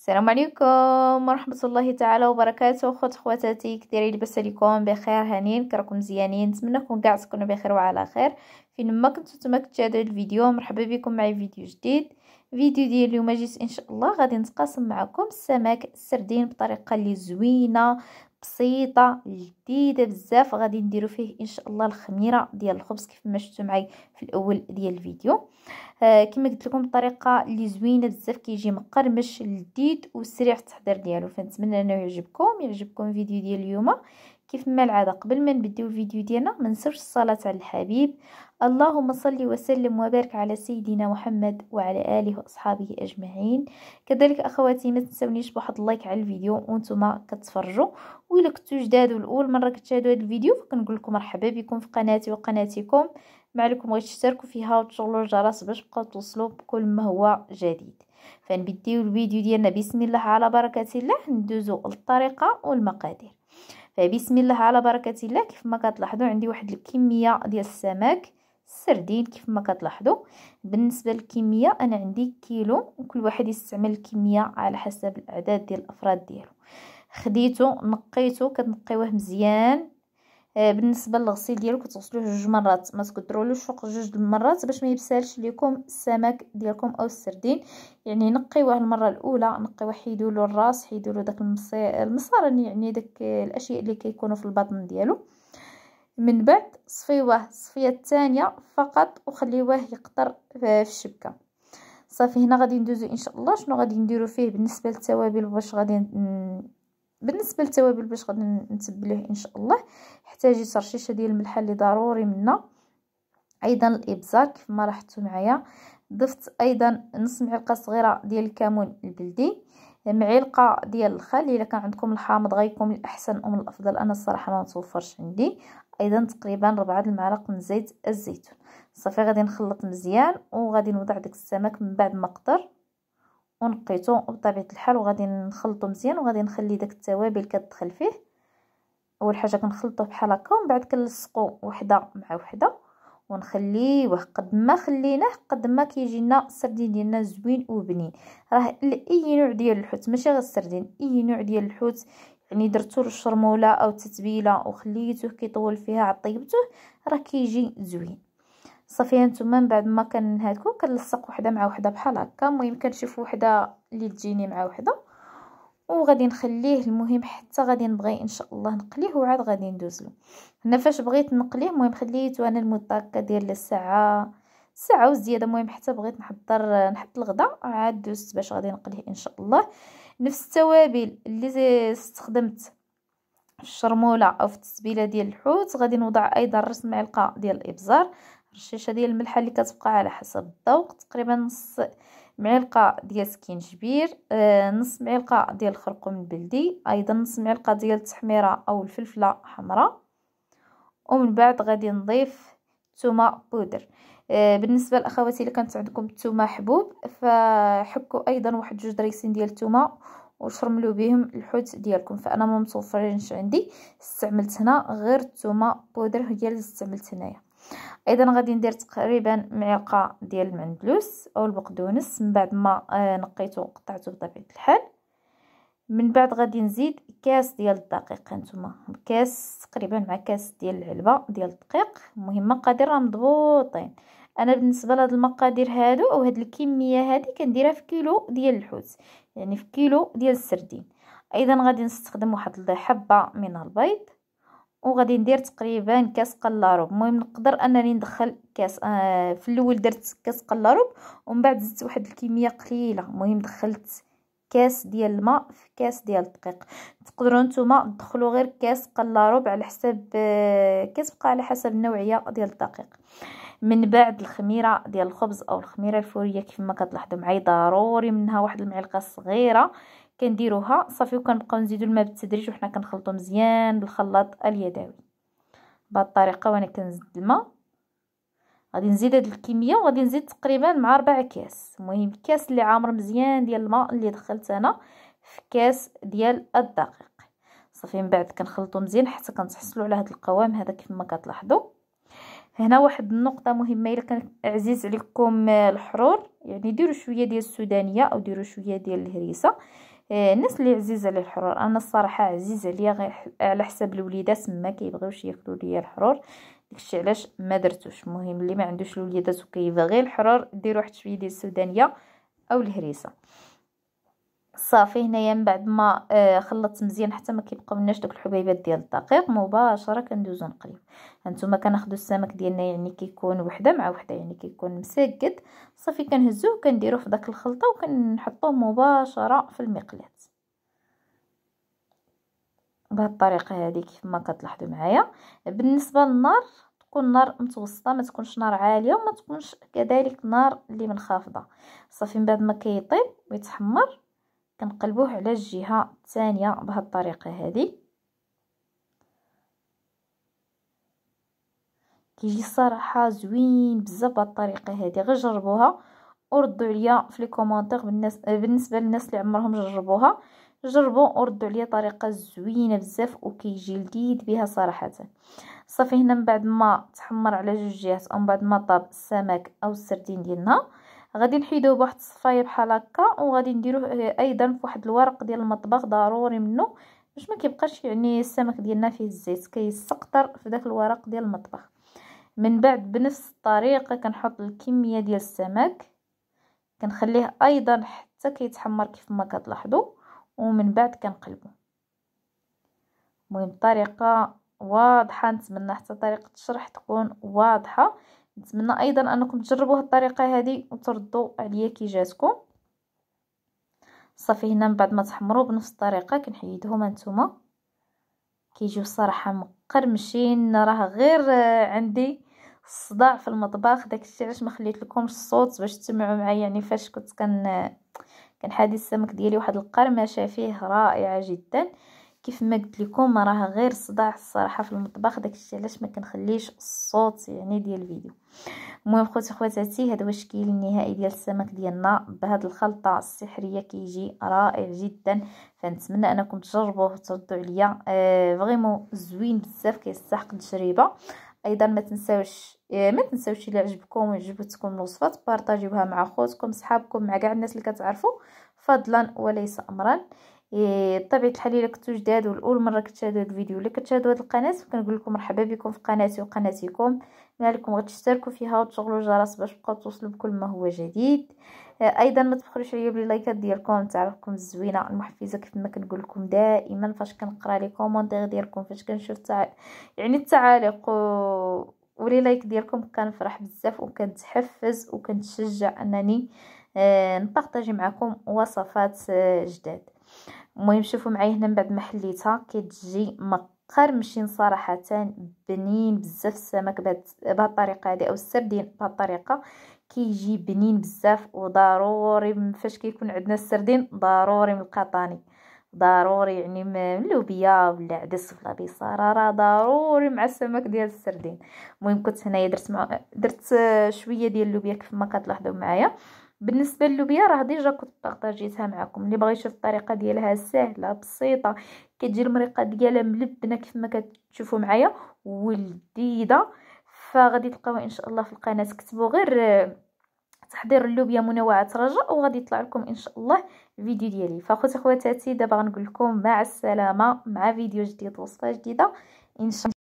السلام عليكم ورحمة الله تعالى وبركاته خوت خواتاتي كديري لباس عليكم بخير هانين كراكم مزيانين نتمنىكم كاع تكونوا بخير وعلى خير فين ما كنتو تما كتشاهدوا الفيديو مرحبا بكم معي فيديو جديد فيديو ديال اليوم جيت ان شاء الله غادي نتقاسم معكم السمك السردين بطريقه اللي زوينه بسيطه جديده بزاف غادي نديرو فيه ان شاء الله الخميره ديال الخبز كيف ما شفتوا معي في الاول ديال الفيديو آه كما قلت لكم الطريقه اللي زوينه بزاف كيجي مقرمش لذيذ وسريع التحضير ديالو فنتمنى انه يعجبكم يعجبكم الفيديو ديال اليوم كيف ما العاده قبل ما نبداو الفيديو ديالنا ما ننساوش الصلاه على الحبيب اللهم صل وسلم وبارك على سيدنا محمد وعلى اله واصحابه اجمعين كذلك اخواتي ما تنسونيش بواحد اللايك على الفيديو وانتم كتفرجوا وإلا كنتو جداد والاول مره كتشاهدوا هذا الفيديو فكنقول لكم مرحبا بكم في قناتي وقناتكم معلكم غير تشتركوا فيها وتشغلوا الجرس باش تبقاو توصلوا بكل ما هو جديد فنبداو الفيديو ديالنا بسم الله على بركه الله ندوزو الطريقه والمقادير فبسم الله على بركه الله كيف ما كتلاحظوا عندي واحد الكميه ديال السمك السردين كيف ما كتلاحظوا بالنسبه للكميه انا عندي كيلو وكل واحد يستعمل الكميه على حسب الاعداد ديال الافراد ديالو خديته نقيته كتنقيوه مزيان آه، بالنسبه للغسيل ديالو كتغسلوه جوج مرات ما تكثرولوش فوق جوج المرات باش ما يبسالش ليكم السمك ديالكم او السردين يعني نقيوه المره الاولى نقيوه حيدوا له الراس حيدوا له داك المصارن يعني داك الاشياء اللي كيكونوا في البطن ديالو من بعد صفيوه الصفيه الثانيه فقط وخليوه يقطر آه، في الشبكه صافي هنا غادي ندوزو ان شاء الله شنو غادي نديرو فيه بالنسبه للتوابل باش غادي بالنسبه للتوابل باش غادي نتبلوه ان شاء الله احتاجي ترشيشه ديال الملح اللي ضروري منا ايضا الابزار كيف ما لاحظتوا معايا ضفت ايضا نص معلقه صغيره ديال الكمون البلدي معلقه ديال الخل الا كان عندكم الحامض غيكون الاحسن ومن الافضل انا الصراحه ما متوفرش عندي ايضا تقريبا ربعة المعالق من زيت الزيتون صافي غادي نخلط مزيان وغادي نوضع داك السمك من بعد ما قطر ونقيتو بطبيعه الحال وغادي نخلطو مزيان وغادي نخلي داك التوابل كتدخل فيه اول حاجه كنخلطو بحال هكا ومن بعد كنلصقو وحده مع وحده ونخليوه قد ما خليناه قد ما كيجينا السردين ديالنا زوين وبنين راه اي نوع ديال الحوت ماشي غير السردين اي نوع ديال الحوت يعني درتو الشرموله او التتبيله وخليتوه كيطول فيها عطيبتوه راه كيجي زوين صافي نتوما من بعد ما كنهاد كنلصق وحده مع وحده بحال هكا المهم كنشوف وحده اللي تجيني مع وحده وغادي نخليه المهم حتى غادي نبغي ان شاء الله نقليه وعاد غادي ندوز له هنا فاش بغيت نقليه المهم خليته انا لمده هكا ديال الساعه ساعه وزياده المهم حتى بغيت نحضر نحط الغداء عاد دوزت باش غادي نقليه ان شاء الله نفس التوابل اللي استخدمت في الشرموله او في التتبيله ديال الحوت غادي نوضع ايضا رص معلقه ديال الابزار رشاشه ديال الملحه اللي كتبقى على حسب الذوق تقريبا نص معلقه ديال سكينجبير آه، نص معلقه ديال الخرقوم البلدي ايضا نص معلقه ديال التحميره او الفلفله حمراء ومن بعد غادي نضيف الثومه بودر آه، بالنسبه لاخواتي اللي كانت عندكم الثومه حبوب فحكوا ايضا واحد جوج دريسين ديال الثومه وشرملوا بهم الحوت ديالكم فانا ما متوفرينش عندي استعملت هنا غير الثومه بودر هي اللي استعملت هنايا ايضا غادي ندير تقريبا معلقه ديال المندلوس او البقدونس من بعد ما آه، نقيته وقطعته بطبيعه الحال من بعد غادي نزيد كاس ديال الدقيق هانتوما كاس تقريبا مع كاس ديال العلبه ديال الدقيق المهم مقادير راه مضبوطين انا بالنسبه لهاد المقادير هادو او هاد الكميه هادي كنديرها في كيلو ديال الحوت يعني في كيلو ديال السردين ايضا غادي نستخدم واحد الحبه من البيض وغادي ندير تقريبا كاس قلاروب المهم نقدر انني ندخل كاس آه في الاول درت كاس قلاروب ومن بعد زدت واحد الكميه قليله المهم دخلت كاس ديال الماء في كاس ديال الدقيق تقدروا نتوما تدخلوا غير كاس قلاروب على حساب آه بقى على حسب النوعيه ديال الدقيق من بعد الخميره ديال الخبز او الخميره الفوريه كيف ما كتلاحظوا معايا ضروري منها واحد المعلقه صغيره كنديروها صافي وكنبقاو نزيدو الماء بالتدريج وحنا كنخلطو مزيان بالخلاط اليدوي بهاد الطريقه وانا كنزيد الماء غادي نزيد هاد الكميه وغادي نزيد تقريبا مع ربع كاس المهم الكاس اللي عامر مزيان ديال الماء اللي دخلت انا في كاس ديال الدقيق صافي من بعد كنخلطو مزيان حتى كنتحصلوا على هاد القوام هذا كيف ما كتلاحظوا هنا واحد النقطة مهمة إلا كان عزيز عليكم الحرور يعني ديروا شوية ديال السودانية أو ديروا شوية ديال الهريسة آه، الناس اللي عزيزه على الحرور انا الصراحه عزيزه عليا آه، على حساب الوليدات ما كيبغيوش ياكلوا ليا الحرور داكشي علاش ما درتوش المهم اللي ما عندوش الوليدات وكيبغي الحرور ديروا واحد شويه ديال السودانيه او الهريسه صافي هنايا من بعد ما آه، خلطت مزيان حتى ما كيبقاو لناش دوك الحبيبات ديال الدقيق مباشره كندوزو نقليو هانتوما كناخذوا السمك ديالنا يعني كيكون وحده مع وحده يعني كيكون مسكد صافي كنهزوه وكنديروه في داك الخلطه وكنحطوه مباشره في المقلاه بهاد الطريقه هذه كيف ما كتلاحظوا معايا بالنسبه للنار تكون نار متوسطه ما تكونش نار عاليه وما تكونش كذلك نار اللي منخفضه صافي من بعد ما كيطيب ويتحمر كنقلبوه على الجهه الثانيه بهاد الطريقه هذه كيجي صراحه زوين بزاف بهاد الطريقه هذه غير جربوها وردوا عليا في لي كومونتير بالنسبه للناس اللي عمرهم جربوها جربوا وردوا عليا طريقه زوينه بزاف وكيجي لذيذ بها صراحه صافي هنا من بعد ما تحمر على جوج جهات ومن بعد ما طاب السمك او السردين ديالنا غادي نحيدوه بواحد الصفايه بحال هكا وغادي نديروه ايضا في واحد الورق ديال المطبخ ضروري منه باش ما كيبقاش يعني السمك ديالنا فيه الزيت كيسقطر في داك الورق ديال المطبخ من بعد بنفس الطريقه كنحط الكميه ديال السمك كنخليه ايضا حتى كيتحمر كيف ما كتلاحظوا ومن بعد كنقلبو المهم الطريقه واضحه نتمنى حتى طريقه الشرح تكون واضحه نتمنى ايضا انكم تجربوا هذه الطريقه هذه وتردوا عليا كي جاتكم صافي هنا من بعد ما تحمروا بنفس الطريقه كنحيدهم انتما كيجيو الصراحه مقرمشين راه غير عندي الصداع في المطبخ داكشي علاش ما خليت لكمش الصوت باش تسمعوا معايا يعني فاش كنت كن كان السمك ديالي واحد القرمشه فيه رائعه جدا كيف ما قلت لكم راه غير صداع الصراحه في المطبخ داكشي علاش ما كنخليش الصوت يعني ديال الفيديو المهم خوتي خواتاتي هذا هو الشكل النهائي ديال السمك ديالنا بهاد الخلطه السحريه كيجي رائع جدا فنتمنى انكم تجربوه وتردوا عليا آه فريمون زوين بزاف كيستحق التجربه ايضا ما تنساوش آه، ما تنساوش الا عجبكم وعجبتكم الوصفه تبارطاجيوها مع خوتكم صحابكم مع كاع الناس اللي كتعرفوا فضلا وليس امرا بطبيعه الحال الا كنتو جداد والاول مره كتشاهدوا هذا الفيديو الا كتشاهدوا هذه القناه كنقول لكم مرحبا بكم في قناتي وقناتكم مالكم غتشتركوا فيها وتشغلوا الجرس باش تبقاو توصلوا بكل ما هو جديد آه، ايضا ما تبخلوش عليا باللايكات ديالكم تعرفكم الزوينه المحفزه كيف ما كنقول لكم دائما فاش كنقرا لي كومونتير ديالكم فاش كنشوف تع... يعني التعاليق و... ولي لايك ديالكم كنفرح بزاف وكنتحفز وكنتشجع انني آه، نبارطاجي معكم وصفات آه، جداد المهم شوفوا معايا هنا من بعد ما حليتها كتجي مقرمشين صراحه بنين بزاف السمك بهاد الطريقه هذه او السردين بهاد الطريقه كيجي بنين بزاف وضروري فاش كيكون عندنا السردين ضروري من القطاني ضروري يعني من لوبيا ولا عدس ولا بصاره راه ضروري مع السمك ديال السردين المهم كنت هنايا درت مع درت شويه ديال اللوبيا كيف ما كتلاحظوا معايا بالنسبه للوبيا راه ديجا كنت بارطاجيتها معكم اللي بغى يشوف الطريقه ديالها سهله بسيطه كتجي المريقه ديالها ملبنه كيف ما كتشوفوا معايا ولذيذه فغادي تلقاوها ان شاء الله في القناه كتبوا غير آه، تحضير اللوبيا منوعه رجاء وغادي يطلع لكم ان شاء الله الفيديو ديالي فاخوتي خواتاتي دابا غنقول لكم مع السلامه مع فيديو جديد وصفه جديده ان شاء الله